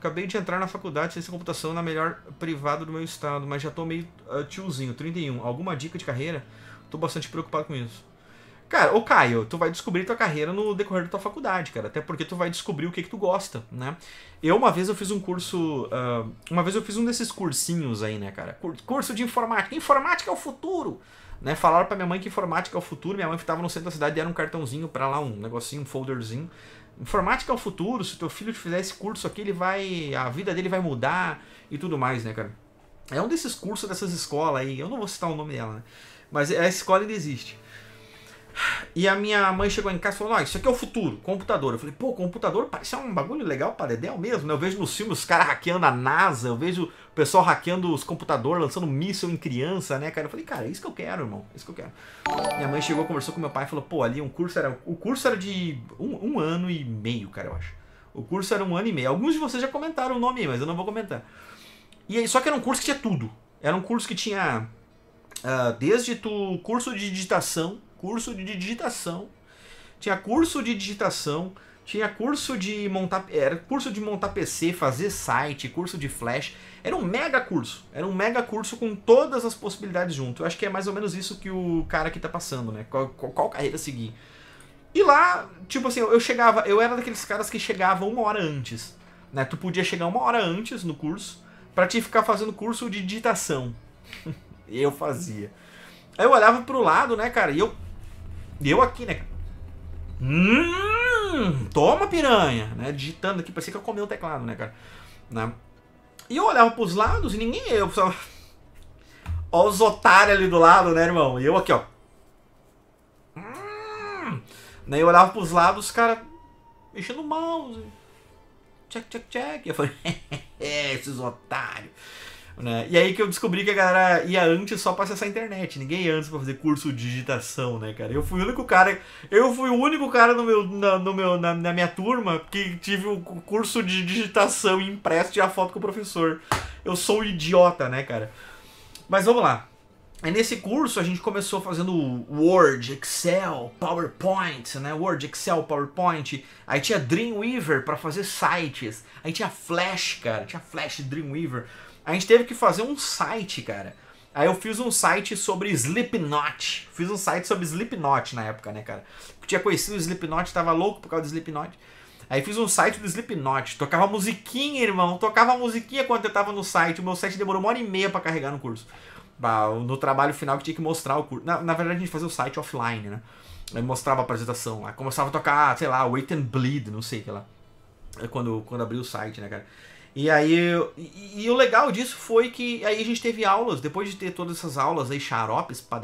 Acabei de entrar na faculdade de ciência e computação na melhor privada do meu estado, mas já tô meio uh, tiozinho, 31. Alguma dica de carreira? Tô bastante preocupado com isso. Cara, ô Caio, tu vai descobrir tua carreira no decorrer da tua faculdade, cara. Até porque tu vai descobrir o que, que tu gosta, né? Eu uma vez eu fiz um curso. Uh, uma vez eu fiz um desses cursinhos aí, né, cara? Curso de informática. Informática é o futuro! Né? Falaram pra minha mãe que informática é o futuro. Minha mãe estava no centro da cidade e era um cartãozinho para lá, um negocinho, um folderzinho. Informática é o futuro. Se teu filho fizer esse curso aqui, ele vai. A vida dele vai mudar e tudo mais, né, cara? É um desses cursos dessas escolas aí. Eu não vou citar o nome dela, né? Mas é, a escola ainda existe. E a minha mãe chegou em casa e falou: não Isso aqui é o futuro, computador. Eu falei: Pô, computador parece é um bagulho legal para Dedéu mesmo. Né? Eu vejo nos filmes os caras hackeando a NASA, eu vejo o pessoal hackeando os computadores, lançando míssil em criança, né, cara? Eu falei: Cara, é isso que eu quero, irmão, é isso que eu quero. Minha mãe chegou, conversou com meu pai e falou: Pô, ali um curso era. O curso era de um, um ano e meio, cara, eu acho. O curso era um ano e meio. Alguns de vocês já comentaram o nome aí, mas eu não vou comentar. E aí, só que era um curso que tinha tudo. Era um curso que tinha. Uh, desde tu curso de digitação curso de digitação, tinha curso de digitação, tinha curso de montar, era curso de montar PC, fazer site, curso de flash. Era um mega curso, era um mega curso com todas as possibilidades junto. Eu acho que é mais ou menos isso que o cara aqui tá passando, né? Qual, qual, qual carreira seguir? E lá, tipo assim, eu chegava, eu era daqueles caras que chegava uma hora antes, né? Tu podia chegar uma hora antes no curso para te ficar fazendo curso de digitação. eu fazia. Aí eu olhava pro lado, né, cara, e eu eu aqui, né? Hum, toma piranha, né? Digitando aqui, parecia que eu comi o um teclado, né, cara? Né? E eu olhava pros lados e ninguém. Eu pensava. Ó, os otários ali do lado, né, irmão? E eu aqui, ó. Hum, né? Eu olhava pros lados, os caras mexendo o mouse. Check, check, check. Eu falei, é, esses otários. Né? E aí que eu descobri que a galera ia antes só pra acessar a internet. Ninguém ia antes pra fazer curso de digitação, né, cara? Eu fui o único cara. Eu fui o único cara no meu, na, no meu, na, na minha turma que tive o curso de digitação impresso e a foto com o professor. Eu sou um idiota, né, cara? Mas vamos lá. E nesse curso a gente começou fazendo Word, Excel, PowerPoint, né? Word, Excel, PowerPoint. Aí tinha Dreamweaver para fazer sites. Aí tinha Flash, cara. Tinha Flash, Dreamweaver. A gente teve que fazer um site, cara. Aí eu fiz um site sobre Slipknot. Fiz um site sobre Slipknot na época, né, cara? Eu tinha conhecido o Slipknot, tava louco por causa do Slipknot. Aí fiz um site do Slipknot. Tocava musiquinha, irmão. Tocava musiquinha quando eu tava no site. O meu site demorou uma hora e meia para carregar no curso. No trabalho final que tinha que mostrar o curso. Na, na verdade, a gente fazia o site offline, né? Aí mostrava a apresentação lá. Começava a tocar, sei lá, Wait and Bleed, não sei o que lá. É quando, quando abriu o site, né, cara? E aí, e, e, o legal disso foi que aí a gente teve aulas, depois de ter todas essas aulas aí, xaropes pra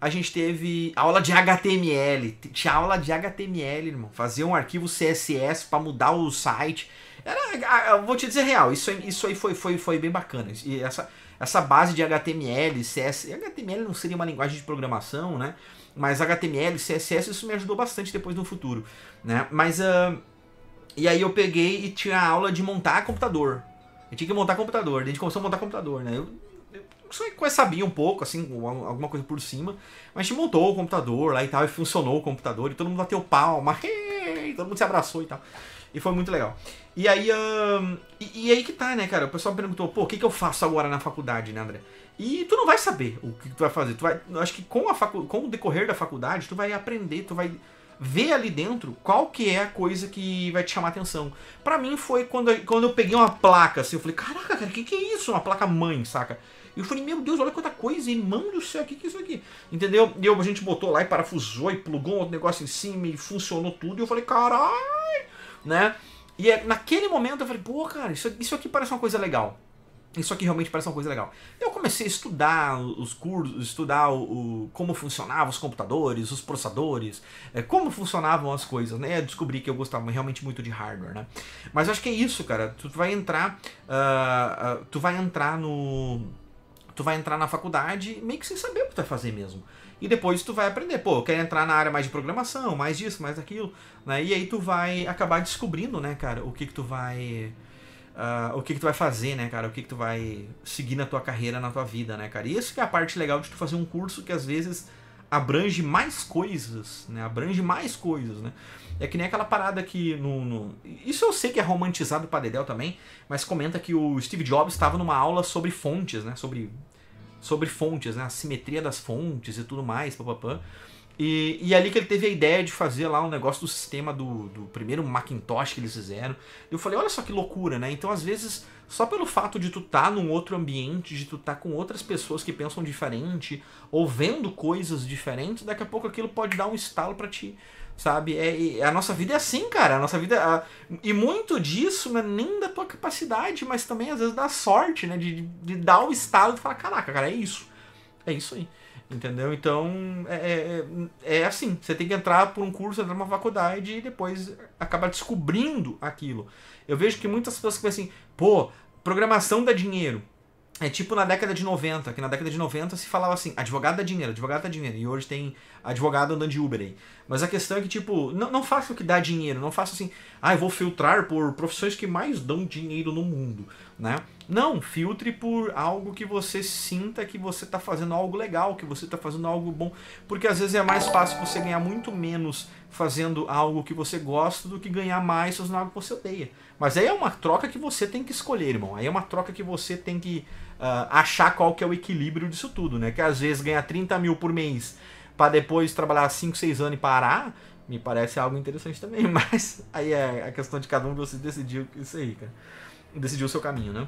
a gente teve aula de HTML, tinha aula de HTML, irmão, fazer um arquivo CSS para mudar o site. Era, vou te dizer real, isso, isso aí foi, foi, foi bem bacana. E essa, essa base de HTML, CSS, HTML não seria uma linguagem de programação, né? Mas HTML, CSS, isso me ajudou bastante depois no futuro, né? Mas... Uh, e aí eu peguei e tinha aula de montar computador. Eu tinha que montar computador. A gente começou a montar computador, né? Eu, eu sabia um pouco, assim, alguma coisa por cima. Mas a gente montou o computador lá e tal, e funcionou o computador, e todo mundo bateu palma, e todo mundo se abraçou e tal. E foi muito legal. E aí, e, e, aí que tá, né, cara? O pessoal perguntou, pô, o que, que eu faço agora na faculdade, né, André? E tu não vai saber o que tu vai fazer. Tu vai, acho que com, a facu, com o decorrer da faculdade, tu vai aprender, tu vai ver ali dentro qual que é a coisa que vai te chamar atenção. Para mim foi quando, quando eu peguei uma placa, assim, eu falei, caraca, cara, o que, que é isso? Uma placa mãe, saca? E eu falei, meu Deus, olha quanta coisa, irmão do céu, o que, que é isso aqui? Entendeu? E eu, a gente botou lá e parafusou e plugou um outro negócio em cima e funcionou tudo. E eu falei, caralho, né? E é, naquele momento eu falei, pô, cara, isso, isso aqui parece uma coisa legal isso aqui realmente parece uma coisa legal. Eu comecei a estudar os cursos, estudar o, o como funcionavam os computadores, os processadores, é, como funcionavam as coisas, né? Eu descobri que eu gostava realmente muito de hardware, né? Mas acho que é isso, cara. Tu vai entrar, uh, uh, tu vai entrar no, tu vai entrar na faculdade meio que sem saber o que tu vai fazer mesmo. E depois tu vai aprender, pô, eu quero entrar na área mais de programação, mais disso, mais aquilo né? E aí tu vai acabar descobrindo, né, cara, o que que tu vai Uh, o que, que tu vai fazer, né, cara? O que, que tu vai seguir na tua carreira, na tua vida, né, cara? E isso que é a parte legal de tu fazer um curso que às vezes abrange mais coisas, né? Abrange mais coisas, né? É que nem aquela parada que no, no... Isso eu sei que é romantizado para Dedel também, mas comenta que o Steve Jobs estava numa aula sobre fontes, né? Sobre, sobre fontes, né? A simetria das fontes e tudo mais, papapã. E, e ali que ele teve a ideia de fazer lá um negócio do sistema do, do primeiro Macintosh que eles fizeram. Eu falei, olha só que loucura, né? Então, às vezes, só pelo fato de tu estar tá num outro ambiente, de tu estar tá com outras pessoas que pensam diferente, ou vendo coisas diferentes, daqui a pouco aquilo pode dar um estalo para ti sabe? É, a nossa vida é assim, cara. A nossa vida. e muito disso não é nem da tua capacidade, mas também às vezes da sorte, né? De, de dar o estalo e falar: caraca, cara, é isso. É isso aí. Entendeu? Então, é, é, é, é, assim. Você tem que entrar por um curso, entrar numa faculdade e depois acabar descobrindo aquilo. Eu vejo que muitas pessoas ficam assim, pô, programação dá dinheiro. É tipo na década de 90, que na década de 90 se falava assim, advogado dá dinheiro, advogado dá dinheiro. E hoje tem advogado andando de Uber aí. Mas a questão é que, tipo, não, não faça o que dá dinheiro, não faça assim, ah, eu vou filtrar por profissões que mais dão dinheiro no mundo, né? Não, filtre por algo que você sinta que você está fazendo algo legal, que você está fazendo algo bom, porque às vezes é mais fácil você ganhar muito menos fazendo algo que você gosta do que ganhar mais fazendo algo que você odeia. Mas aí é uma troca que você tem que escolher, irmão. Aí é uma troca que você tem que uh, achar qual que é o equilíbrio disso tudo, né? Que às vezes ganhar 30 mil por mês para depois trabalhar 5, 6 anos e parar, me parece algo interessante também. Mas aí é a questão de cada um de vocês decidir isso aí, cara. Decidir o seu caminho, né?